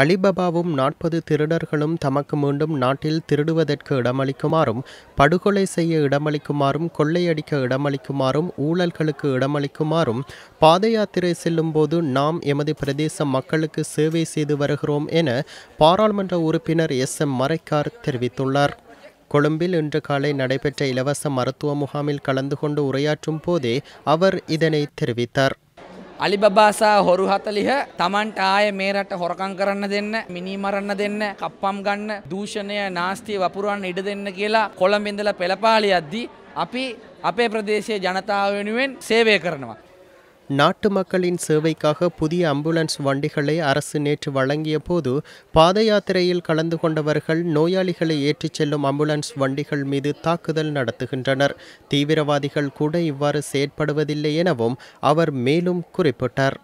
அலிபபாவும் நாற்பது திருடர்களும் தமக்கு மீண்டும் நாட்டில் திருடுவதற்கு இடமளிக்குமாறும் படுகொலை செய்ய இடமளிக்குமாறும் கொள்ளையடிக்க இடமளிக்குமாறும் ஊழல்களுக்கு இடமளிக்குமாறும் பாத யாத்திரை செல்லும் போது நாம் எமது பிரதேச மக்களுக்கு சேவை செய்து வருகிறோம் என பாராளுமன்ற உறுப்பினர் எஸ் எம் மறைக்கார் தெரிவித்துள்ளார் கொழும்பில் இன்று காலை நடைபெற்ற இலவச மருத்துவ முகாமில் கலந்து கொண்டு உரையாற்றும் போதே அவர் இதனை தெரிவித்தார் අලිබබාසා හොරු හතලිහ තමන්ට ආය මේ රට හොරකං කරන්න දෙන්න මිනිමරන්න දෙන්න කප්පම් ගන්න දූෂණය නාස්තිය වපුරුවන් ඉඩ දෙන්න කියලා කොළඹින්දල පෙළපාලි අද්දී අපි අපේ ප්‍රදේශයේ ජනතාව වෙනුවෙන් සේවය කරනවා. நாட்டு மக்களின் சேவைக்காக புதிய அம்புலன்ஸ் வண்டிகளை அரசு நேற்று வழங்கிய போது பாத யாத்திரையில் கலந்து கொண்டவர்கள் நோயாளிகளை ஏற்றிச் செல்லும் அம்புலன்ஸ் வண்டிகள் மீது தாக்குதல் நடத்துகின்றனர் தீவிரவாதிகள் கூட இவ்வாறு செயற்படுவதில்லை எனவும் அவர் மேலும் குறிப்பிட்டார்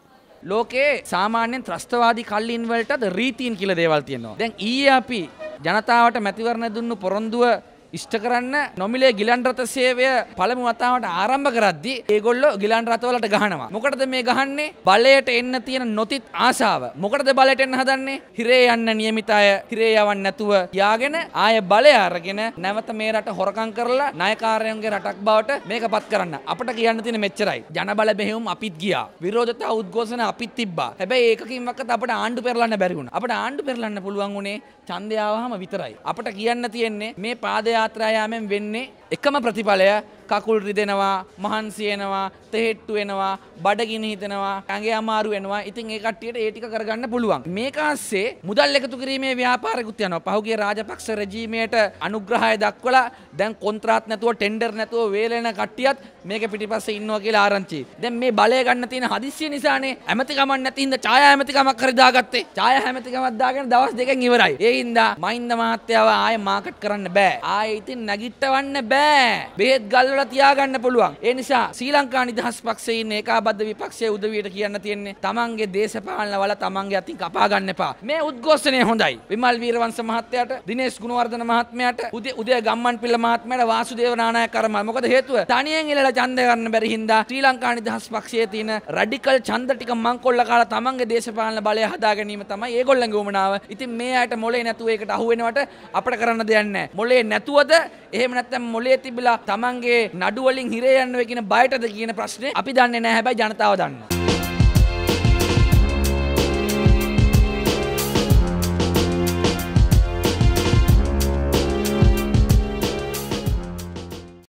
லோகே சாமானியன் திரஸ்தவாதி கல்லின் රීතීන් කියල ரீத்தின் கீழே දැන් ඊ අපි ජනතාවට මැතිවරණ දුන්නු ඉෂ්ට කරන්න නොමිලේ ගිලන් රථ සේවය පළමු වතාවට ආරම්භ කරද්දි ඒගොල්ලෝ ගිලන් රථවලට ගහනවා. මොකටද මේ ගහන්නේ? බලයට එන්න තියෙන නොතිත් ආශාව. මොකටද බලයට එන්න හදන්නේ? හිරේ යන්න નિયમિત අය හිරේ යවන්න නැතුව යාගෙන ආය බලය අරගෙන නැවත මේ රට හොරකම් කරලා ණයකාරයන්ගේ රටක් බවට මේකපත් කරන්න. අපිට කියන්න තියෙන මෙච්චරයි. ජන බල බෙහෙවුම් අපිත් ගියා. විරෝධතා උද්ඝෝෂණ අපිත් තිබ්බා. හැබැයි ඒකකින් වක්කත් අපිට ආණ්ඩු පෙරලන්න බැරි වුණා. අපිට ආණ්ඩු පෙරලන්න පුළුවන් උනේ ඡන්දය ආවහම විතරයි. අපිට කියන්න තියෙන්නේ මේ පාදය යාත්‍රා යාමෙන් වෙන්නේ එකම ප්‍රතිඵලය කකුල් රිදෙනවා මහන්සියනවා තෙහෙට්ටු වෙනවා බඩගින හිතෙනවා ඇඟේ අමාරු වෙනවා ඉතින් ඒ කට්ටියට ඒ ටික කරගන්න පුළුවන් මේක ASCII මුදල් එකතු කිරීමේ ව්‍යාපාරයකුත් යනවා පහුගිය රාජපක්ෂ රජීමයට අනුග්‍රහය දක්වලා දැන් කොන්ත්‍රාත් නැතුව ටෙන්ඩර් නැතුව වේලෙන කට්ටියත් මේක පිටිපස්සේ ඉන්නවා කියලා ආරංචි දැන් මේ බලය ගන්න තියෙන හදිස්සිය නිසානේ ඇමති ගමන් නැති හින්දා ඡායා ඇමති ගමක් හරිදාගත්තේ ඡායා ඇමති ගමක් දාගෙන දවස් දෙකෙන් ඉවරයි ඒ හින්දා මහින්ද මහත්තයාව ආයෙ මාකට් කරන්න බෑ ආයෙ ඉතින් නැගිට්ටවන්න බෑ බෙහෙත් ගල්වල කරලා තියාගන්න පුළුවන්. ඒ නිසා ශ්‍රී ලංකා නිදහස් පක්ෂයේ ඉන්න ඒකාබද්ධ විපක්ෂයේ උදවියට කියන්න තියෙන්නේ තමන්ගේ දේශපාලන වල තමන්ගේ අතින් කපා ගන්න එපා. මේ උද්ඝෝෂණය හොඳයි. විමල් වීරවංශ මහත්තයාට, දිනේෂ් ගුණවර්ධන මහත්මයාට, උදේ උදේ ගම්මන්පිල්ල මහත්මයාට, වාසුදේව නානායක කරමල්. මොකද හේතුව තනියෙන් ඉලලා ඡන්දය ගන්න බැරි හින්දා ශ්‍රී ලංකා නිදහස් පක්ෂයේ තියෙන රැඩිකල් ඡන්ද ටික මංකොල්ල කාලා තමන්ගේ දේශපාලන බලය හදා ගැනීම තමයි ඒගොල්ලන්ගේ උමනාව. ඉතින් මේ අයට මොලේ නැතුව ඒකට අහු වෙනවට අපිට කරන්න දෙයක් නැහැ. මොලේ නැතුවද එහෙම නැත්නම් මොලේ තිබිලා තමන්ගේ නඩු වලින් හිරේ යන්න වෙ කියන බයටද කියන ප්‍රශ්නේ අපි දන්නේ නැහැ හැබැයි ජනතාව දන්නවා